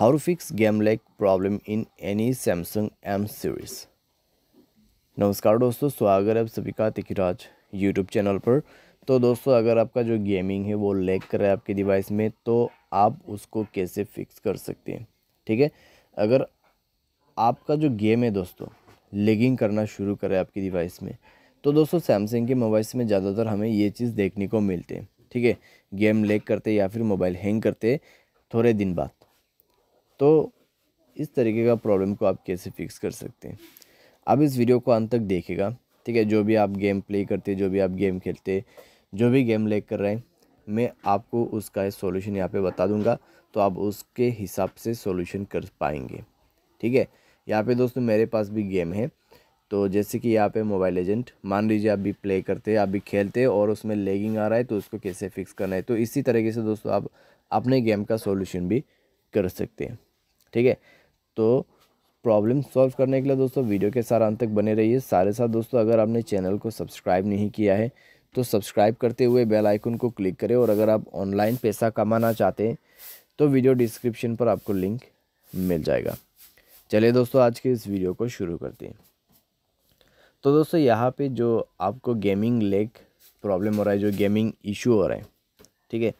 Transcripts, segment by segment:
How to fix game lag problem in any Samsung M series नमस्कार दोस्तों स्वागत है आप सभी का तिखिराज यूट्यूब चैनल पर तो दोस्तों अगर आपका जो गेमिंग है वो लैग कर रहा है आपके डिवाइस में तो आप उसको कैसे फिक्स कर सकते हैं ठीक है अगर आपका जो गेम है दोस्तों लेगिंग करना शुरू करे आपकी डिवाइस में तो दोस्तों सैमसंग के मोबाइल्स में ज़्यादातर हमें ये चीज़ देखने को मिलते हैं ठीक है गेम लेग करते या फिर मोबाइल हैंग करते थोड़े दिन बाद तो इस तरीके का प्रॉब्लम को आप कैसे फिक्स कर सकते हैं आप इस वीडियो को अंत तक देखेगा ठीक है जो भी आप गेम प्ले करते जो भी आप गेम खेलते जो भी गेम ले कर रहे हैं मैं आपको उसका सॉल्यूशन यहाँ पे बता दूंगा तो आप उसके हिसाब से सॉल्यूशन कर पाएंगे ठीक है यहाँ पे दोस्तों मेरे पास भी गेम है तो जैसे कि यहाँ पे मोबाइल एजेंट मान लीजिए आप भी प्ले करते हैं आप भी खेलते हैं और उसमें लेगिंग आ रहा है तो उसको कैसे फिक्स करना है तो इसी तरीके से दोस्तों आप अपने गेम का सोल्यूशन भी कर सकते हैं ठीक है तो प्रॉब्लम सॉल्व करने के लिए दोस्तों वीडियो के सारा अंत तक बने रहिए सारे साथ दोस्तों अगर आपने चैनल को सब्सक्राइब नहीं किया है तो सब्सक्राइब करते हुए बेल आइकन को क्लिक करें और अगर आप ऑनलाइन पैसा कमाना चाहते हैं तो वीडियो डिस्क्रिप्शन पर आपको लिंक मिल जाएगा चलिए दोस्तों आज के इस वीडियो को शुरू करते हैं तो दोस्तों यहाँ पर जो आपको गेमिंग लेक प्रॉब्लम हो रहा है जो गेमिंग इशू हो रहा है ठीक है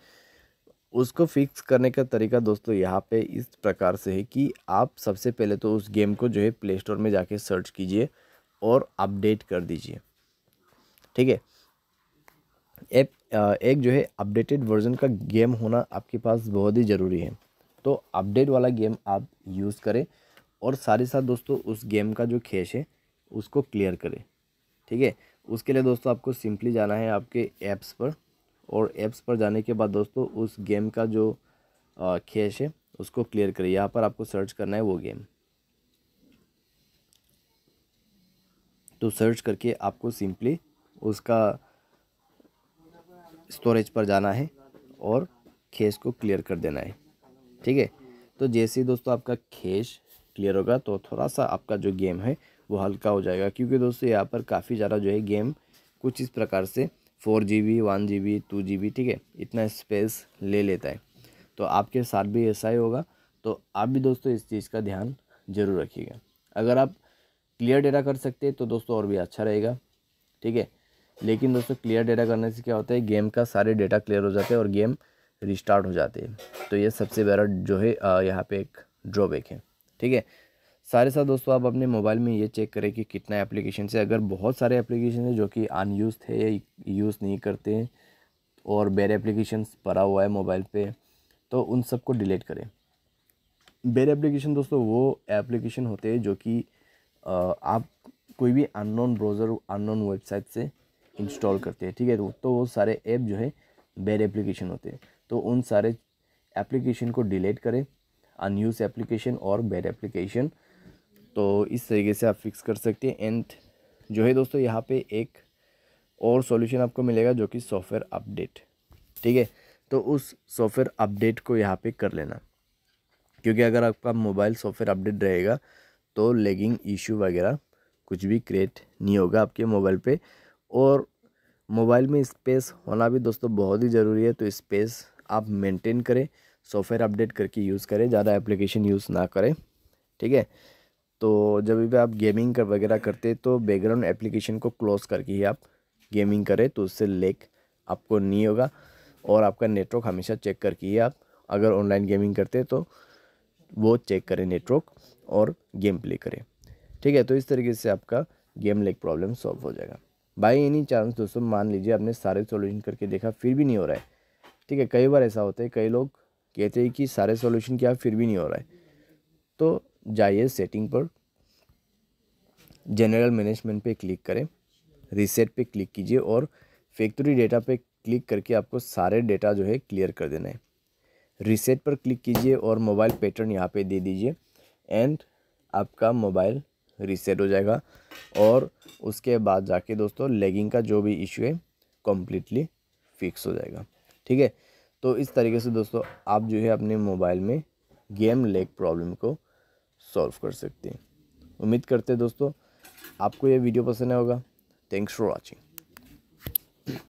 उसको फिक्स करने का तरीका दोस्तों यहाँ पे इस प्रकार से है कि आप सबसे पहले तो उस गेम को जो है प्ले स्टोर में जाके सर्च कीजिए और अपडेट कर दीजिए ठीक है एक एक जो है अपडेटेड वर्जन का गेम होना आपके पास बहुत ही ज़रूरी है तो अपडेट वाला गेम आप यूज़ करें और सारे साथ दोस्तों उस गेम का जो खेच है उसको क्लियर करें ठीक है उसके लिए दोस्तों आपको सिंपली जाना है आपके ऐप्स पर और ऐप्स पर जाने के बाद दोस्तों उस गेम का जो खेस है उसको क्लियर करिए यहाँ पर आपको सर्च करना है वो गेम तो सर्च करके आपको सिंपली उसका स्टोरेज पर जाना है और खेस को क्लियर कर देना है ठीक है तो जैसे ही दोस्तों आपका खेस क्लियर होगा तो थोड़ा सा आपका जो गेम है वो हल्का हो जाएगा क्योंकि दोस्तों यहाँ पर काफ़ी ज़्यादा जो है गेम कुछ इस प्रकार से four G B one G B two G B ठीक है इतना स्पेस ले लेता है तो आपके साथ भी ऐसा ही होगा तो आप भी दोस्तों इस चीज़ का ध्यान जरूर रखिएगा अगर आप क्लियर डेटा कर सकते हैं तो दोस्तों और भी अच्छा रहेगा ठीक है लेकिन दोस्तों क्लियर डेटा करने से क्या होता है गेम का सारे डेटा क्लियर हो जाते हैं और गेम रिस्टार्ट हो जाते हैं तो ये सबसे बड़ा जो है यहाँ पे एक ड्रॉबैक है ठीक है सारे साथ दोस्तों आप अपने मोबाइल में ये चेक करें कि कितना एप्लीकेशन से अगर बहुत सारे एप्लीकेशन है जो कि अनयूज है यूज़ नहीं करते हैं और बेर एप्लीकेशन पड़ा हुआ है मोबाइल पे तो उन सबको डिलीट करें बेर एप्लीकेशन दोस्तों वो एप्लीकेशन होते हैं जो कि आप कोई भी अननोन ब्राउज़र अननोन वेबसाइट से इंस्टॉल करते हैं ठीक है थीके? तो, तो वो सारे ऐप जो है बेर एप्लीकेशन होते हैं तो उन सारे एप्लीकेशन को डिलीट करें अनयूज़ एप्लीकेशन और बेर एप्लीकेशन तो इस तरीके से आप फिक्स कर सकते हैं एंथ जो है दोस्तों यहाँ पे एक और सॉल्यूशन आपको मिलेगा जो कि सॉफ्टवेयर अपडेट ठीक है तो उस सॉफ्टवेयर अपडेट को यहाँ पे कर लेना क्योंकि अगर आपका मोबाइल सॉफ्टवेयर अपडेट रहेगा तो लेगिंग इशू वगैरह कुछ भी क्रिएट नहीं होगा आपके मोबाइल पर और मोबाइल में स्पेस होना भी दोस्तों बहुत ही ज़रूरी है तो स्पेस आप मेंटेन करें सॉफ्टवेयर अपडेट करके यूज़ करें ज़्यादा एप्लीकेशन यूज़ ना करें ठीक है तो जब भी आप गेमिंग कर वगैरह करते तो बैकग्राउंड एप्लीकेशन को क्लोज करके ही आप गेमिंग करें तो उससे लेक आपको नहीं होगा और आपका नेटवर्क हमेशा चेक करके ही आप अगर ऑनलाइन गेमिंग करते तो वो चेक करें नेटवर्क और गेम प्ले करें ठीक है तो इस तरीके से आपका गेम लेक प्रॉब्लम सॉल्व हो जाएगा बाई एनी चांस दोस्तों मान लीजिए आपने सारे सोल्यूशन करके देखा फिर भी नहीं हो रहा है ठीक है कई बार ऐसा होता है कई लोग कहते हैं कि सारे सोल्यूशन किया फिर भी नहीं हो रहा है तो जाइए सेटिंग पर जनरल मैनेजमेंट पे क्लिक करें रीसेट पे क्लिक कीजिए और फैक्ट्री डेटा पे क्लिक करके आपको सारे डेटा जो है क्लियर कर देना है रीसेट पर क्लिक कीजिए और मोबाइल पैटर्न यहाँ पे दे दीजिए एंड आपका मोबाइल रीसेट हो जाएगा और उसके बाद जाके दोस्तों लेगिंग का जो भी इशू है कम्प्लीटली फिक्स हो जाएगा ठीक है तो इस तरीके से दोस्तों आप जो है अपने मोबाइल में गेम लेग प्रॉब्लम को सॉल्व कर सकते हैं उम्मीद करते हैं दोस्तों आपको ये वीडियो पसंद आएगा थैंक्स फॉर वॉचिंग